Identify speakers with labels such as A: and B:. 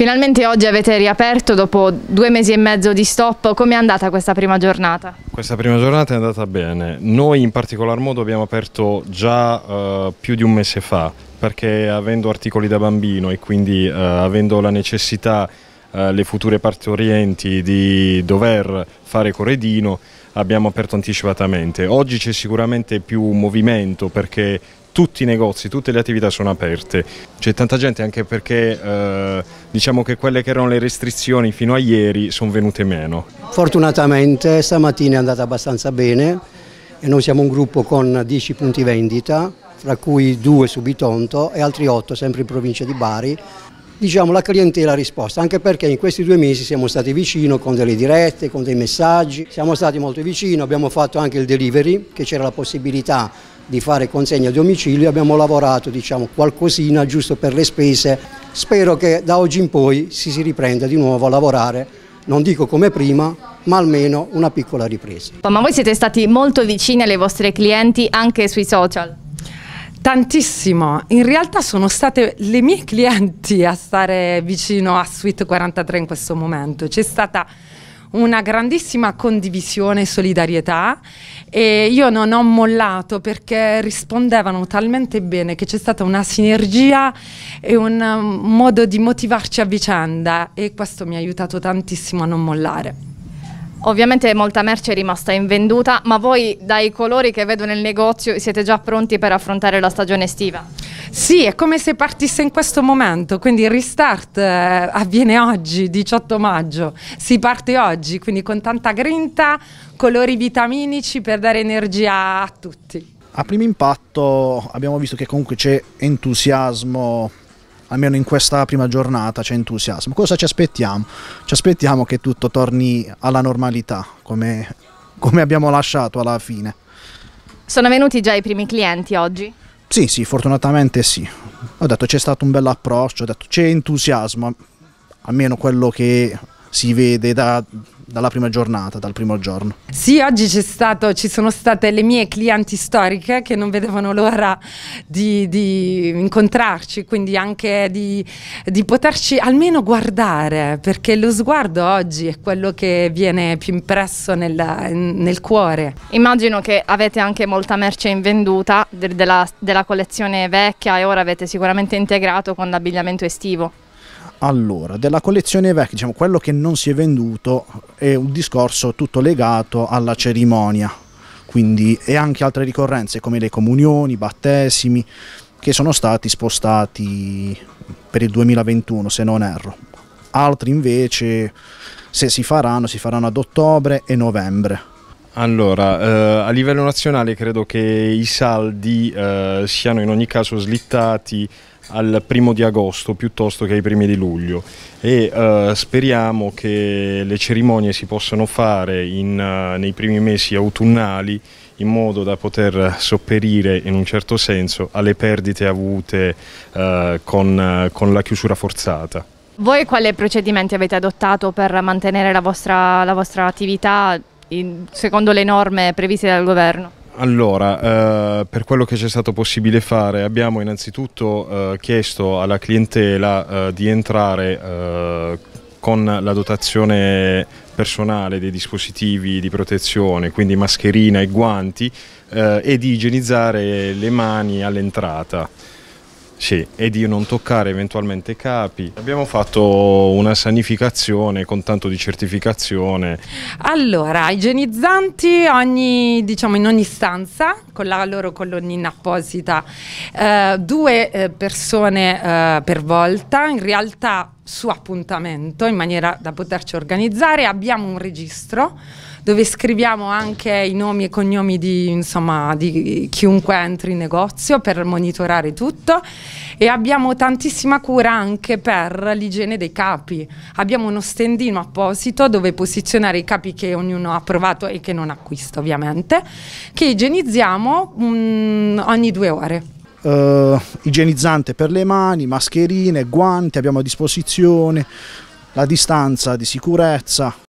A: Finalmente oggi avete riaperto dopo due mesi e mezzo di stop, come è andata questa prima giornata?
B: Questa prima giornata è andata bene, noi in particolar modo abbiamo aperto già uh, più di un mese fa perché avendo articoli da bambino e quindi uh, avendo la necessità uh, le future partorienti di dover fare corredino abbiamo aperto anticipatamente. Oggi c'è sicuramente più movimento perché tutti i negozi, tutte le attività sono aperte. C'è tanta gente anche perché eh, diciamo che quelle che erano le restrizioni fino a ieri sono venute meno.
C: Fortunatamente stamattina è andata abbastanza bene e noi siamo un gruppo con 10 punti vendita, fra cui 2 su Bitonto e altri 8 sempre in provincia di Bari. Diciamo la clientela ha risposta, anche perché in questi due mesi siamo stati vicino con delle dirette, con dei messaggi, siamo stati molto vicini, abbiamo fatto anche il delivery, che c'era la possibilità di fare consegna a domicilio, abbiamo lavorato diciamo, qualcosina giusto per le spese, spero che da oggi in poi si, si riprenda di nuovo a lavorare, non dico come prima, ma almeno una piccola ripresa.
A: Ma voi siete stati molto vicini alle vostre clienti anche sui social?
D: Tantissimo, in realtà sono state le mie clienti a stare vicino a Suite 43 in questo momento, c'è stata una grandissima condivisione e solidarietà e io non ho mollato perché rispondevano talmente bene che c'è stata una sinergia e un um, modo di motivarci a vicenda e questo mi ha aiutato tantissimo a non mollare. Ovviamente
A: molta merce è rimasta invenduta, ma voi dai colori che vedo nel negozio siete già pronti per
D: affrontare la stagione estiva? Sì, è come se partisse in questo momento, quindi il restart eh, avviene oggi, 18 maggio, si parte oggi, quindi con tanta grinta, colori vitaminici per dare energia a tutti.
C: A primo impatto abbiamo visto che comunque c'è entusiasmo almeno in questa prima giornata c'è entusiasmo. Cosa ci aspettiamo? Ci aspettiamo che tutto torni alla normalità, come, come abbiamo lasciato alla fine.
A: Sono venuti già i primi clienti oggi?
C: Sì, sì, fortunatamente sì. Ho detto c'è stato un bel approccio, ho detto c'è entusiasmo, almeno quello che si vede da, dalla prima giornata, dal primo giorno.
D: Sì, oggi stato, ci sono state le mie clienti storiche che non vedevano l'ora di, di, incontrarci, quindi anche di, di, poterci almeno guardare, perché lo sguardo oggi è quello che viene più impresso nel, nel cuore. Immagino che avete anche molta merce in venduta de, della,
A: della collezione vecchia e ora avete sicuramente integrato con l'abbigliamento estivo.
C: Allora, della collezione vecchia, diciamo, quello che non si è venduto è un discorso tutto legato alla cerimonia, quindi e anche altre ricorrenze come le comunioni, i battesimi, che sono stati spostati per il 2021, se non erro. Altri invece, se si faranno, si faranno ad ottobre e novembre.
B: Allora, eh, a livello nazionale credo che i saldi eh, siano in ogni caso slittati al primo di agosto piuttosto che ai primi di luglio e eh, speriamo che le cerimonie si possano fare in, eh, nei primi mesi autunnali in modo da poter sopperire in un certo senso alle perdite avute eh, con, eh, con la chiusura forzata.
A: Voi quale procedimenti avete adottato per mantenere la vostra, la vostra attività in, secondo le norme previste dal governo?
B: Allora, eh, per quello che ci è stato possibile fare abbiamo innanzitutto eh, chiesto alla clientela eh, di entrare eh, con la dotazione personale dei dispositivi di protezione, quindi mascherina e guanti, eh, e di igienizzare le mani all'entrata. Sì, e di non toccare eventualmente capi. Abbiamo fatto una sanificazione con tanto di certificazione.
D: Allora, igienizzanti ogni, diciamo, in ogni stanza con la loro colonnina apposita, eh, due eh, persone eh, per volta, in realtà su appuntamento in maniera da poterci organizzare. Abbiamo un registro dove scriviamo anche i nomi e cognomi di, insomma, di chiunque entri in negozio per monitorare tutto e abbiamo tantissima cura anche per l'igiene dei capi. Abbiamo uno stendino apposito dove posizionare i capi che ognuno ha provato e che non acquista ovviamente, che igienizziamo mh, mm, ogni due ore.
C: Uh, igienizzante per le mani, mascherine, guanti abbiamo a disposizione, la distanza di sicurezza.